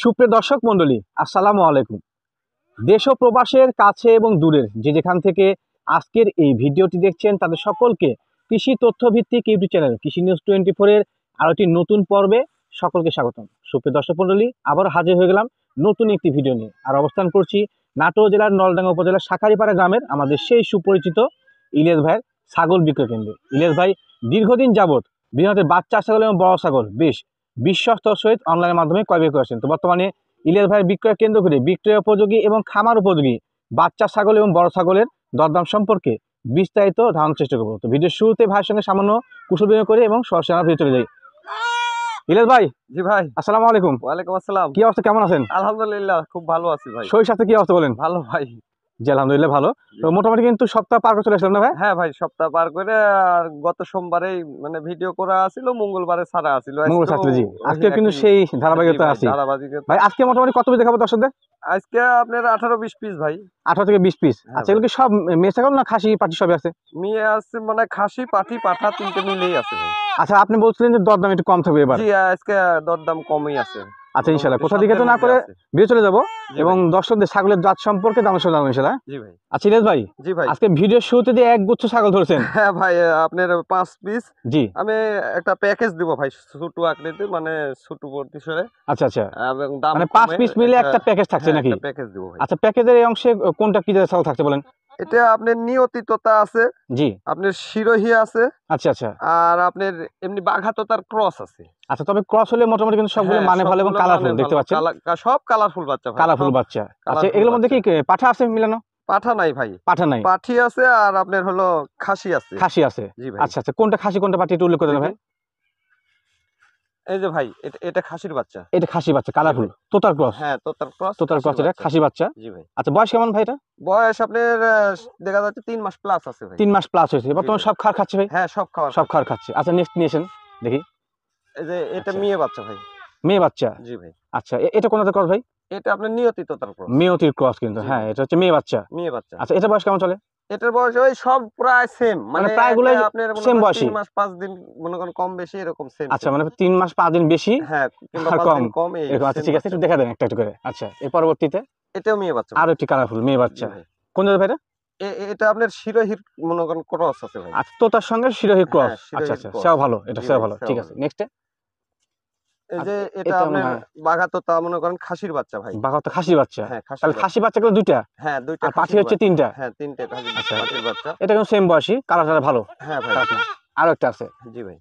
সুপ্রিয় দর্শক মন্ডলী আসসালামু আলাইকুম দেশ ও প্রবাসের কাছে এবং দূরের যে যেখান থেকে আজকের এই ভিডিওটি দেখছেন তাদের সকলকে কৃষি তথ্যভিত্তিক YouTube channel Krishi news twenty ফোরের আরও একটি নতুন পর্বে সকলকে স্বাগতম সুপ্রিয় দর্শক মণ্ডলী আবার হাজির হয়ে গেলাম নতুন একটি ভিডিও নিয়ে আর অবস্থান করছি নাটোর জেলার নলডাঙ্গা উপজেলার শাখারিপাড়া গ্রামের আমাদের সেই সুপরিচিত ইলেশ ভাইয়ের ছাগল বিক্রয় কেন্দ্রে ইলেশ ভাই দীর্ঘদিন যাবত বিভিন্ন বাচ্চা ছাগল এবং বড় ছাগল বেশ বিশ্বস্তর সহিত অনলাইনের মাধ্যমে ক্রয় বিক্রয় করছেন তো বর্তমানে ইলিয়াস ভাইয়ের বিক্রয় কেন্দ্র করে বিক্রয় উপযোগী এবং খামার উপযোগী বাচ্চা ছাগল এবং বড় ছাগলের দরদাম সম্পর্কে বিস্তারিত ধারণ চেষ্টা করবো তো ভিডিওর শুরুতে ভাইয়ের সঙ্গে সামান্য কুশল বিনিয়োগ করে এবং সরাসরি আমার চলে যাই ইলিয়াস ভাই জি ভাই আসসালামু আলাইকুম ওয়ালাইকুম আসসালাম কি অবস্থা কেমন আছেন আলহামদুলিল্লাহ খুব ভালো আছি ভাই শরীর সাথে কি অবস্থা বলেন ভালো ভাই আলহামদুলিল্লাহ ভালো মোটামুটি কিন্তু সপ্তাহ পার করে চলে আসলাম না ভাই হ্যাঁ ভাই সপ্তাহ পার করে গত মানে ভিডিও করা আছিল মঙ্গলবারে আছিল আজকে হ্যাঁ, কিন্তু সেই ধারাবাহিকতা আছে ভাই আজকে মোটামুটি কত পিস দেখাবো দর্শকদের আজকে আপনার আঠারো বিশ পিস ভাই আঠারো থেকে বিশ পিস হ্যাঁ আচ্ছা এগুলো কি সব মেয়ে ছাগল না খাসি পাটি সবই আছে মেয়ে আছে মানে খাসি পাটি পাঠা তিনটে মিলেই আছে আচ্ছা আপনি বলছিলেন যে দরদাম একটু কম থাকবে এবার আজকে দরদাম কমই আছে আচ্ছা ইনশাল্লাহ কোথা থেকে তো না করে বেরিয়ে চলে যাবো এবং দর্শকদের ছাগলের জাত সম্পর্কে জানার জানাবো ইনশাল্লাহ জি ভাই আচ্ছা ইলিয়াস ভাই জি ভাই আজকে ভিডিও শুরুতে দিয়ে এক গুচ্ছ ছাগল ধরছেন হ্যাঁ ভাই আপনার পাঁচ পিস জি আমি একটা প্যাকেজ দিব ভাই ছোট আকৃতির মানে ছোট বর্তিসরে আচ্ছা আচ্ছা দাম মানে পাঁচ পিস মিলে একটা প্যাকেজ থাকছে হ্যাঁ, নাকি প্যাকেজ দিব ভাই আচ্ছা প্যাকেজের এই অংশে কোনটা কি ছাগল থাকছে বলেন এটা আপনার নিয়তিততা আছে জি আপনার শিরোহি আছে আচ্ছা আচ্ছা আর আপনার এমনি বাঘাততার ক্রস আছে আচ্ছা তবে ক্রস হলে মোটামুটি কিন্তু সবগুলো হ্যাঁ, মানে ভালো এবং কালারফুল মানে দেখতে পাচ্ছেন সব কালারফুল বাচ্চা কালারফুল বাচ্চা আচ্ছা এগুলোর মধ্যে কি পাঠা আছে মিলানো পাঠা নাই ভাই পাঠা নাই পাঠি আছে আর আপনার হলো খাসি আছে খাসি আছে আচ্ছা আচ্ছা কোনটা খাসি কোনটা পাঠি একটু উল্লেখ করে ভাই এই যে ভাই এটা এটা খাসির বাচ্চা এটা খাসি বাচ্চা কালারফুল তোতার ক্রস হ্যাঁ তোতার ক্রস তোতার ক্রস এটা খাসি বাচ্চা জি ভাই আচ্ছা বয়স কেমন ভাই এটা বয়স আপনার দেখা যাচ্ছে 3 মাস প্লাস আছে ভাই 3 মাস প্লাস হয়েছে বর্তমানে সব খাবার খাচ্ছে ভাই হ্যাঁ সব খাবার সব খাবার খাচ্ছে আচ্ছা নেক্সট নিয়েছেন দেখি এই যে এটা আচ্ছা। মেয়ে বাচ্চা ভাই মেয়ে বাচ্চা জি ভাই আচ্ছা এটা কোনটা কর ভাই এটা আপনার নিয়তি তোতার ক্রস নিয়তির ক্রস কিন্তু হ্যাঁ এটা হচ্ছে মেয়ে বাচ্চা মেয়ে বাচ্চা আচ্ছা এটা বয়স কেমন চলে এটার বয়স ওই সব প্রায় সেম মানে, মানে প্রায়গুলোই আপনার সেম বয়স 3 মাস 5 দিন মনে করেন কম বেশি এরকম সেম আচ্ছা মানে 3 মাস 5 দিন বেশি হ্যাঁ কিন্তু 5 কম এরকম আচ্ছা ঠিক আছে একটু দেখা দেন একটা একটু করে আচ্ছা এই পরবর্তীতে এটাও মেয়ে বাচ্চা আর একটি কালারফুল মেয়ে বাচ্চা কোন জায়গা ভাইরা এটা আপনার শিরোহির মনে করেন ক্রস আছে ভাই আচ্ছা তো তার সঙ্গে শিরোহির ক্রস হ্যাঁ, আচ্ছা আচ্ছা সেও ভালো এটা সেও ভালো ঠিক আছে নেক্সট এই যে এটা তা মনে করেন খাসির বাচ্চা ভাই বাঘা তো খাসির বাচ্চা হ্যাঁ তাহলে খাসি বাচ্চা দুইটা হ্যাঁ দুইটা হচ্ছে তিনটা হ্যাঁ তিনটা আচ্ছা। বাচ্চা এটা কিন্তু কালার ভালো হ্যাঁ ভাই আচ্ছা, একটা আছে জি ভাই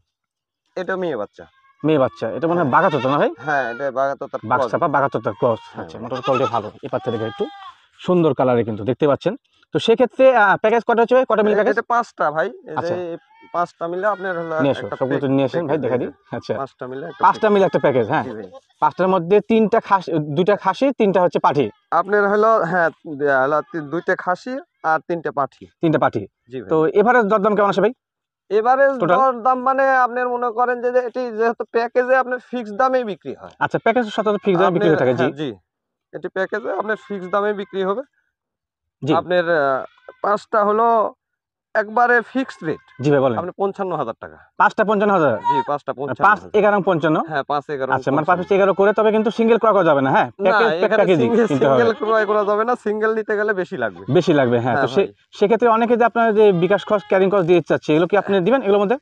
এটা মেয়ে বাচ্চা মেয়ে বাচ্চা এটা হ্যাঁ। না ভাই হ্যাঁ এটা হ্যাঁ আচ্ছা, মোটর ভালো একটু সুন্দর কালারে কিন্তু দেখতে পাচ্ছেন তো সেক্ষেত্রে প্যাকেজ কটা হচ্ছে কটা মিল প্যাকেজ পাঁচটা ভাই আচ্ছা। পাঁচটা মিলে আপনার সবগুলো তো নিয়ে আসেন ভাই দেখা দিই আচ্ছা পাঁচটা মিলে পাঁচটা মিলে একটা প্যাকেজ হ্যাঁ পাঁচটার মধ্যে তিনটা খাসি দুটা খাসি তিনটা হচ্ছে পাঠি আপনার হলো হ্যাঁ দুইটা খাসি আর তিনটা পাঠি তিনটা পাঠি তো দর দরদাম কেমন আসে ভাই এবারে দর দাম মানে আপনার মনে করেন যে এটি যেহেতু প্যাকেজে আপনার ফিক্সড দামেই বিক্রি হয় আচ্ছা প্যাকেজের সাথে ফিক্সড দামে বিক্রি হয়ে থাকে জি হ্যাঁ, এটি প্যাকেজে আপনার ফিক্সড দামে বিক্রি হবে আপনার পাঁচটা হলো একবারে ফিক্সড রেট জি ভাই বলেন আপনি 55000 টাকা পাঁচটা 55000 জি পাঁচটা 55 5 11 55 হ্যাঁ 5 11 আচ্ছা মানে 5 11 করে তবে কিন্তু সিঙ্গেল ক্রয় করা যাবে না হ্যাঁ প্যাকেজ সিঙ্গেল ক্রয় করা যাবে না সিঙ্গেল নিতে গেলে বেশি লাগবে বেশি লাগবে হ্যাঁ, হ্যাঁ তো সে ক্ষেত্রে অনেকে যে আপনারা যে বিকাশ কস্ট ক্যারিং কস্ট দিতে চাচ্ছে এগুলো কি আপনি দিবেন এগুলোর মধ্যে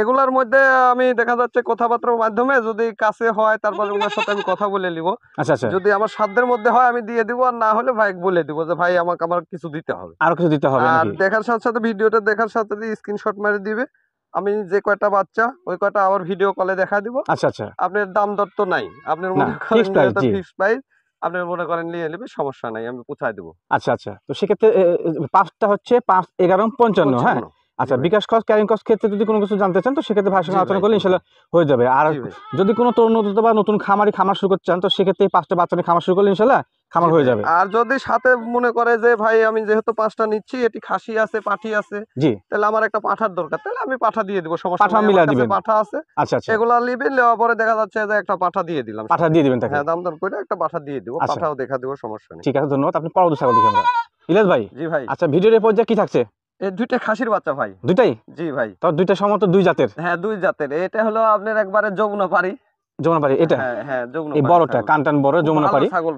এগুলার মধ্যে আমি দেখা যাচ্ছে কথাবার্তার মাধ্যমে যদি কাছে হয় তারপরে ওনার সাথে আমি কথা বলে নিব আচ্ছা, আচ্ছা যদি আমার সাধ্যের মধ্যে হয় আমি দিয়ে দিব আর না হলে ভাই বলে দিব যে ভাই আমাকে আমার কিছু দিতে হবে আর কিছু দিতে হবে আর দেখার সাথে সাথে ভিডিওটা দেখার সাথে সাথে স্ক্রিনশট মারি দিবে আমি যে কয়টা বাচ্চা ওই কয়টা আবার ভিডিও কলে দেখা দিব আচ্ছা আচ্ছা আপনার দাম দর তো নাই আপনার মনে করেন ফিক্সড প্রাইস আপনি মনে করেন নিয়ে নেবে সমস্যা নাই আমি কোথায় দেবো আচ্ছা আচ্ছা তো সেক্ষেত্রে পাঁচটা হচ্ছে পাঁচ এগারো পঞ্চান্ন হ্যাঁ আচ্ছা বিকাশ কস ক্যারিং কস ক্ষেত্রে যদি কোনো কিছু জানতে চান তো সেক্ষেত্রে ভাইয়ের আলোচনা করলে ইনশাল্লাহ হয়ে যাবে আর যদি কোনো তরুণ উদ্যোক্তা বা নতুন খামারি খামার শুরু করতে চান তো সেক্ষেত্রে পাঁচটা বাচ্চা খামার শুরু করলে ইনশাল্লাহ খামার হয়ে যাবে আর যদি সাথে মনে করে যে ভাই আমি যেহেতু পাঁচটা নিচ্ছি এটি খাসি আছে পাঠি আছে জি তাহলে আমার একটা পাঠার দরকার তাহলে আমি পাঠা দিয়ে দিবো পাঠা মিলা দিবেন পাঠা আছে আচ্ছা আচ্ছা এগুলো নেওয়ার পরে দেখা যাচ্ছে যে একটা পাঠা দিয়ে দিলাম পাঠা দিয়ে দিবেন তাকে হ্যাঁ দাম দাম করে একটা পাঠা দিয়ে দিব আচ্ছা। পাঠাও দেখা দিব সমস্যা নেই ঠিক আছে ধন্যবাদ আপনি পরবর্তী ছাগল দেখে আমরা ভাই জি ভাই আচ্ছা ভিডিওর পর্যায়ে কি থাকছে দুইটা খাসির বাচ্চা ভাই দুইটাই জি ভাই তো দুইটা দুই জাতের হ্যাঁ দুই জাতের এটা হলো আপনার যমুনা হ্যাঁ,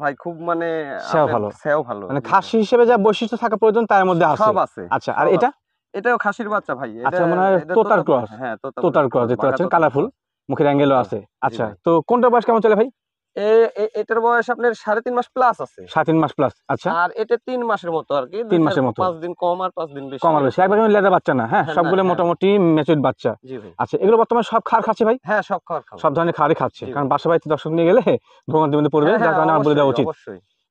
হ্যাঁ, খুব মানে সেও ভালো সেও ভালো মানে খাসি হিসেবে যা থাকা প্রয়োজন তার মধ্যে আছে সব আছে আচ্ছা আর এটা এটাও খাসির বাচ্চা ভাই কালারফুল আচ্ছা, মানে হ্যাঁ, মুখের অ্যাঙ্গেল আছে আচ্ছা তো কোনটা বয়স কেমন চলে ভাই এটার বয়স আপনার সাড়ে তিন মাস প্লাস আছে সাড়ে তিন মাস প্লাস আচ্ছা আর এটা তিন মাসের মতো আর কি তিন মাসের মতো পাঁচ দিন কম আর পাঁচ দিন বেশি কম আর বেশি একবার লেদা বাচ্চা না হ্যাঁ, হ্যাঁ সবগুলো হ্যাঁ, হ্যাঁ। মোটামুটি ম্যাচুর বাচ্চা আচ্ছা এগুলো বর্তমানে সব খাচ্ছে ভাই হ্যাঁ সব সব ধরনের খাচ্ছে কারণ বাসা বাড়িতে দর্শক নিয়ে গেলে পড়বে যার কারণে আমার বলে দেওয়া উচিত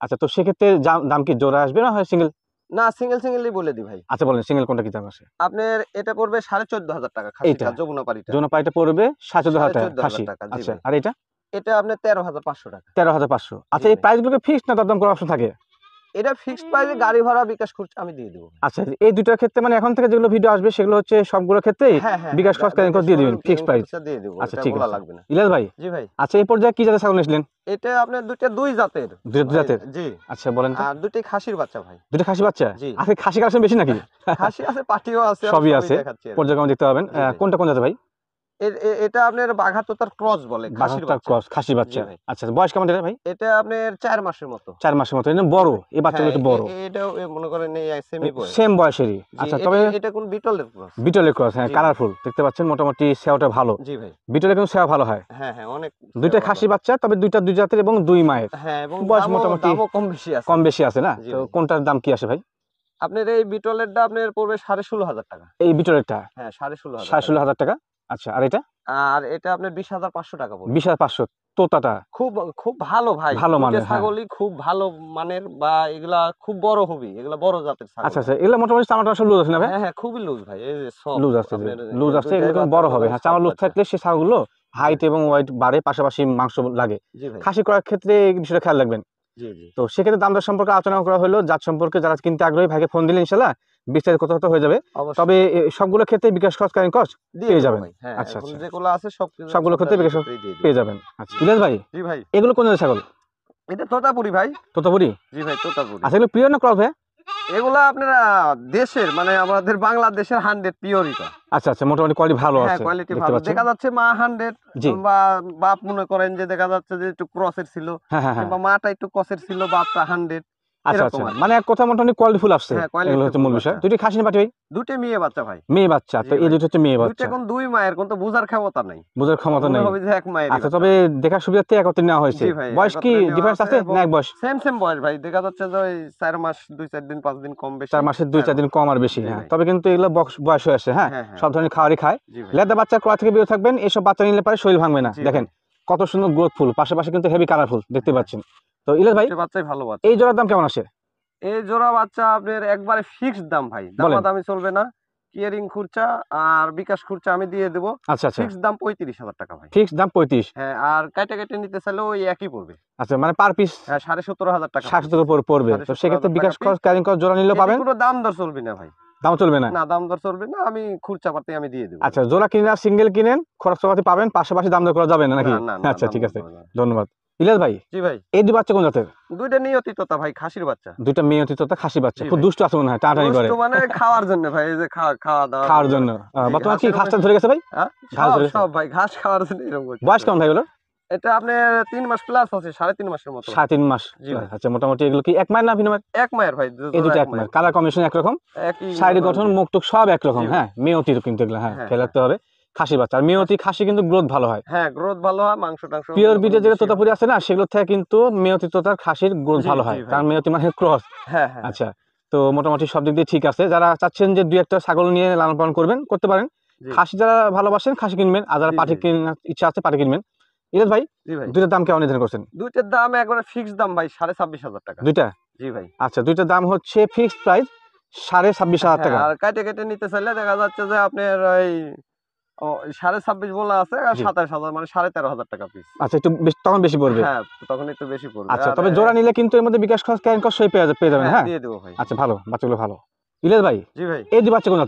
আচ্ছা তো সেক্ষেত্রে দাম কি জোড়া আসবে না হয় সিঙ্গেল না সিঙ্গেল সিঙ্গেলই বলে দি ভাই আচ্ছা বলেন সিঙ্গেল কোনটা কি দাম আছে আপনার এটা পড়বে সাড়ে চোদ্দ হাজার টাকা যমুনা পাড়িটা যমুনা পাড়িটা পড়বে সাড়ে চোদ্দ হাজার টাকা আচ্ছা আর এটা এটা আপনার তেরো হাজার পাঁচশো টাকা তেরো হাজার পাঁচশো আচ্ছা এই প্রাইসগুলো ফিক্সড না দরদাম করার অপশন থাকে এটা ফিক্সড প্রাইসে গাড়ি ভাড়া বিকাশ খরচ আমি দিয়ে দেবো আচ্ছা এই দুটার ক্ষেত্রে মানে এখন থেকে যেগুলো ভিডিও আসবে সেগুলো হচ্ছে সবগুলো ক্ষেত্রে হ্যাঁ, হ্যাঁ, বিকাশ খরচ ক্যারিং দিয়ে দিবেন ফিক্সড প্রাইস দিয়ে দেবো আচ্ছা ঠিক আছে লাগবে ভাই জি ভাই আচ্ছা এই পর্যায়ে কি জাতের ছাগল নিয়েছিলেন এটা আপনার দুইটা দুই জাতের দুই জাতের জি আচ্ছা বলেন আর দুটি খাসির বাচ্চা ভাই দুটি খাসি বাচ্চা জি আচ্ছা, খাসি কালেকশন বেশি নাকি খাসি আছে পাটিও আছে সবই আছে পর্যায়ক্রমে দেখতে পাবেন কোনটা কোন জাতে ভাই এটা আপনার বাঘা তার ক্রস বলে খাসি বাচ্চা আচ্ছা বয়স কেমন ভাই এটা আপনার চার মাসের মতো চার মাসের মতো বড় এই বাচ্চাগুলো হ্যাঁ, একটু বড় মনে করেন সেম বয়সেরই আচ্ছা তবে এটা কোন বিটলের ক্রস বিটলের ক্রস হ্যাঁ কালারফুল দেখতে পাচ্ছেন মোটামুটি সেওটা ভালো জি ভাই কিন্তু সেও ভালো হয় হ্যাঁ হ্যাঁ অনেক দুইটা খাসি বাচ্চা তবে দুইটা দুই জাতের এবং দুই মায়ের হ্যাঁ বয়স মোটামুটি কম বেশি আছে কম বেশি আছে না তো কোনটার দাম কি আসে ভাই আপনার এই বিটলেরটা আপনার পড়বে সাড়ে ষোলো হাজার টাকা এই বিটলেরটা হ্যাঁ সাড়ে ষোলো সাড়ে ষোলো হাজার টাকা আচ্ছা আর এটা আর এটা আপনার বিশ হাজার পাঁচশো টাকা বিশ হাজার পাঁচশো তোতাটা খুব খুব ভালো ভাই ভালো মানের হ্যাঁ। ছাগলই খুব ভালো মানের বা এগুলা খুব বড় এগুলা বড় জাতের ছাগল আচ্ছা আচ্ছা এগুলা মোটামুটি চামড়া সব লুজ আছে না ভাই হ্যাঁ হ্যাঁ খুবই লুজ ভাই এই যে সব লুজ আছে লুজ আছে বড় হবে হ্যাঁ চামড়া লুজ থাকলে সে ছাগলগুলো হাইট এবং বাড়ে পাশাপাশি মাংস লাগে খাসি করার ক্ষেত্রে এই বিষয়টা খেয়াল রাখবেন তো সেক্ষেত্রে দাম দর সম্পর্কে আলোচনা করা হলো জাত সম্পর্কে যারা কিনতে আগ্রহী ভাইকে ফোন দিলেন ইনশাল্লাহ বিস্তারিত হয়ে যাবে তবে সবগুলো ক্ষেত্রে বিকাশ খরচ কারেন্ট হ্যাঁ, আচ্ছা, আচ্ছা। পেয়ে যাবেন আচ্ছা যেগুলো আছে সবগুলো ক্ষেত্রে বিকাশ পেয়ে যাবেন আচ্ছা ভাই ভাই এগুলো কোন ছাগল এটা তোতাপুরি ভাই তোতাপুরি জি ভাই তোতাপুরি আচ্ছা এগুলো প্রিয় না ক্রস ভাই এগুলা আপনারা দেশের মানে আমাদের বাংলাদেশের হান্ড্রেড পিওরিটা আচ্ছা আচ্ছা মোটামুটি কোয়ালিটি ভালো হ্যাঁ, আছে কোয়ালিটি ভালো দেখা যাচ্ছে মা হান্ড্রেড বা বাপ মনে করেন যে দেখা যাচ্ছে যে একটু ক্রসের ছিল হ্যাঁ, মাটা একটু ক্রসের ছিল বাপটা হান্ড্রেড বেশি হ্যাঁ তবে কিন্তু বয়স হয়ে হ্যাঁ।, হ্যাঁ, হ্যাঁ সব ধরনের খাওয়ারই খায় লেদা বাচ্চা ক্রয় থেকে বিরত থাকবেন এসব বাচ্চা নিলে পারে শরীর ভাঙবে না দেখেন কত সুন্দর গ্রোথ ফুল পাশাপাশি কিন্তু হেভি কালার ফুল দেখতে হ্যাঁ। পাচ্ছেন তো ইলিয়াস ভাই বাচ্চাই ভালো বাচ্চা এই জোড়ার দাম কেমন আসে এই জোড়া বাচ্চা আপনার একবারে ফিক্সড দাম ভাই দামি চলবে না কিয়ারিং খুরচা আর বিকাশ খুরচা আমি দিয়ে দেবো আচ্ছা ফিক্স আচ্ছা। দাম পঁয়ত্রিশ হাজার টাকা ভাই ফিক্সড দাম পঁয়ত্রিশ হ্যাঁ আর কাটে কেটে নিতে চাইলে ওই একই পড়বে আচ্ছা মানে পার পিস হ্যাঁ সাড়ে সতেরো হাজার টাকা সাড়ে সতেরো পড়বে তো সেক্ষেত্রে বিকাশ খরচ কিয়ারিং খরচ জোড়া নিলে পাবেন পুরো দাম দর চলবে না ভাই দাম চলবে না না দাম দর চলবে না আমি খুরচা পাতে আমি দিয়ে দেবো আচ্ছা জোড়া কিনে সিঙ্গেল কিনেন খরচ পাতে পাবেন পাশাপাশি দাম দর করা যাবে না নাকি আচ্ছা ঠিক আছে ধন্যবাদ ইলাস ভাই জি ভাই এই দুই বাচ্চা কোন জাতের দুইটা নিয়তি তোতা ভাই খাসির বাচ্চা দুইটা মেয়তি তোতা খাসি বাচ্চা খুব দুষ্ট আছে মনে হয় টাটানি করে মানে খাওয়ার জন্য ভাই এই যে খাওয়া খাওয়া দাওয়া খাওয়ার জন্য কি ধরে গেছে ভাই হ্যাঁ? ঘাস সব ভাই ঘাস খাওয়ার জন্য এরকম বয়স কেমন ভাই বলো এটা আপনার তিন মাস প্লাস আছে সাড়ে তিন মাসের মতো সাড়ে তিন মাস আচ্ছা মোটামুটি এগুলো কি এক মায়ের না ভিন্ন এক মায়ের ভাই এই দুটো এক মায়ের কালার কমিশন একরকম শারীরিক গঠন মুখ টুক সব একরকম হ্যাঁ মেয়ে মেয়তির কিন্তু এগুলো হ্যাঁ, হ্যাঁ খেলাতে হ্যাঁ। হবে খাসি বাচ্চা আর মেয়তি খাসি কিন্তু গ্রোথ ভালো হয় হ্যাঁ গ্রোথ ভালো হয় মাংস টাংস পিওর বিটে যেটা তোতাপুরি আছে না সেগুলো থেকে কিন্তু মেয়তি তোতার খাসির গ্রোথ ভালো হয় কারণ মেয়তি মানে ক্রস হ্যাঁ, হ্যাঁ আচ্ছা তো মোটামুটি সব দিক দিয়ে ঠিক আছে যারা চাচ্ছেন যে দুই একটা ছাগল নিয়ে লালন পালন করবেন করতে পারেন খাসি যারা ভালোবাসেন খাসি কিনবেন আর যারা পাঠি কিনার ইচ্ছা আছে পাঠি কিনবেন ইরাজ ভাই দুইটার দাম কেমন নির্ধারণ করছেন দুইটার দাম একবারে ফিক্স দাম ভাই সাড়ে ছাব্বিশ হাজার টাকা দুইটা জি ভাই আচ্ছা দুইটার দাম হচ্ছে ফিক্সড প্রাইস সাড়ে ছাব্বিশ হাজার হ্যাঁ, টাকা আর কেটে কেটে নিতে চাইলে দেখা যাচ্ছে যে আপনার ওই মানে আচ্ছা, তখন হ্যাঁ, একটু বেশি আচ্ছা, তবে জোড়া নিলে কিন্তু এর মধ্যে বিকাশ সই পেয়ে হ্যাঁ, হ্যাঁ দিয়ে দেবো ভাই আচ্ছা ভালো ভালো ভাই জি ভাই এই বাচ্চা কোন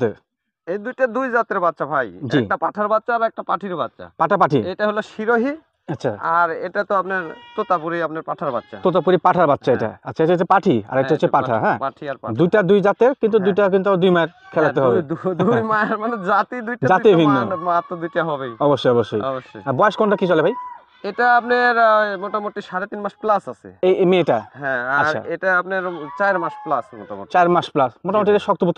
এই দুইটা দুই বাচ্চা ভাই একটা পাঠার বাচ্চা আর একটা পাঠির বাচ্চা পাঠা পাঠি এটা হলো শিরোহী আচ্ছা। আর এটা তো আপনার তোতাপুরি আপনার পাঠার বাচ্চা তোতাপুরি পাঠার বাচ্চা এটা হ্যাঁ। আচ্ছা এটা হচ্ছে পাঠি আর এটা হ্যাঁ, হচ্ছে পাঠা হ্যাঁ পাঠি দুইটা দুই জাতের কিন্তু হ্যাঁ। দুইটা কিন্তু দুই মায়ের খেলাতে হবে দুই মায়ের মানে জাতি জাতি ভিন্ন অবশ্যই অবশ্যই বয়স কোনটা কি চলে ভাই এটা আপনার মোটামুটি সাড়ে তিন মাস প্লাস আছে মেয়েটা হ্যাঁ, আচ্ছা। এটা আপনার চার মাস প্লাস মোটামুটি চার মাস প্লাস মোটামুটি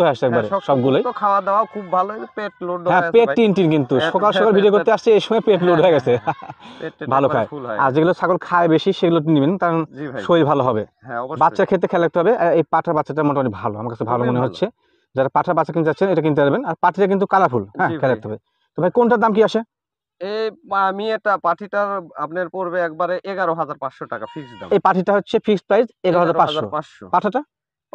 হয়ে আসছে হ্যাঁ, খাওয়া দাওয়া খুব ভালো হ্যাঁ, পেট লোড হ্যাঁ পেট টিন টিন কিন্তু সকাল সকাল ভিডিও করতে আসছে এই সময় পেট লোড হয়ে গেছে ভালো খায় আর যেগুলো ছাগল খায় বেশি সেগুলো নেবেন কারণ শরীর ভালো হবে বাচ্চা খেতে খেয়াল রাখতে হবে এই পাঠার বাচ্চাটা মোটামুটি ভালো আমার কাছে ভালো মনে হচ্ছে যারা পাঠার বাচ্চা কিনতে চাচ্ছেন এটা কিনতে পারবেন আর পাঠিটা কিন্তু কালারফুল হ্যাঁ খেয়াল রাখতে হবে তো ভাই কোনটার দাম কি আসে এই আমি এটা পাঠিটার আপনার পড়বে একবারে এগারো হাজার পাঁচশো টাকা ফিক্সড দাম এই পাঠিটা হচ্ছে ফিক্সড প্রাইস এগারো হাজার পাঁচশো পাঠাটা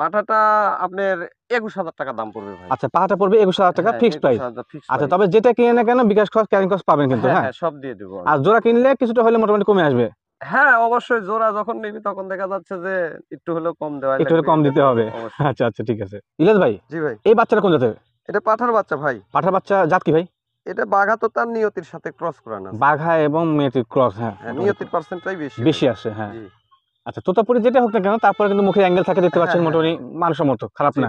পাঠাটা আপনার একুশ হাজার টাকা দাম পড়বে ভাই আচ্ছা পাঠাটা পড়বে একুশ হাজার টাকা ফিক্সড হ্যাঁ, প্রাইস আচ্ছা তবে যেটা কিনে না কেন বিকাশ খরচ ক্যারিং খরচ পাবেন কিন্তু হ্যাঁ, হ্যাঁ? হ্যাঁ সব দিয়ে দেবো আর জোড়া কিনলে কিছুটা হলে মোটামুটি কমে আসবে হ্যাঁ অবশ্যই জোড়া যখন নিবি তখন দেখা যাচ্ছে যে একটু হলেও কম দেওয়া একটু কম দিতে হবে আচ্ছা আচ্ছা ঠিক আছে ইলাস ভাই জি ভাই এই বাচ্চাটা কোন জাতের এটা পাঠার বাচ্চা ভাই পাঠার বাচ্চা জাত কি ভাই এটা বাঘা তো তার নিয়তির সাথে ক্রস করানো না বাঘা এবং মেয়েটির ক্রস হ্যাঁ।, হ্যাঁ নিয়তির পার্সেন্টটাই বেশি বেশি আছে হ্যাঁ আচ্ছা তোতাপুরি যেটা হোক না কেন তারপরে কিন্তু মুখের অ্যাঙ্গেল থাকে দেখতে হ্যাঁ, পাচ্ছেন হ্যাঁ। মোটামুটি মানসম্মত খারাপ না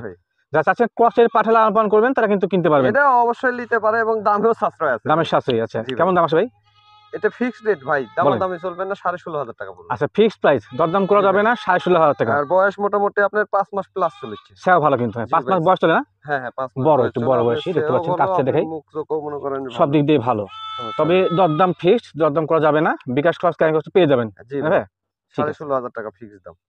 যা চাচ্ছেন ক্রসের পাঠালা আহ্বান করবেন তারা কিন্তু কিনতে পারবেন এটা অবশ্যই নিতে পারে এবং দামেও সাশ্রয় আছে দামের সাশ্রয় আছে আচ্ছা। কেমন দাম আছে ভাই এটা ফিক্সড রেট ভাই চলবে না ষোলো হাজার টাকা আচ্ছা ফিক্সড প্রাইস দরদাম করা যাবে না টাকা আর বয়স মোটামুটি আপনার পাঁচ মাস প্লাস চলেছে সেও ভালো কিন্তু হ্যাঁ, পাঁচ মাস বয়স চলে না হ্যাঁ হ্যাঁ বড় একটু বড় দেখতে পাচ্ছেন কাছে দেখাই সব দিক দিয়ে ভালো তবে দরদাম ফিক্সড দরদাম করা যাবে না বিকাশ খরচ কেন পেয়ে যাবেন জি হ্যাঁ সাড়ে ষোলো হাজার টাকা ফিক্সড দাম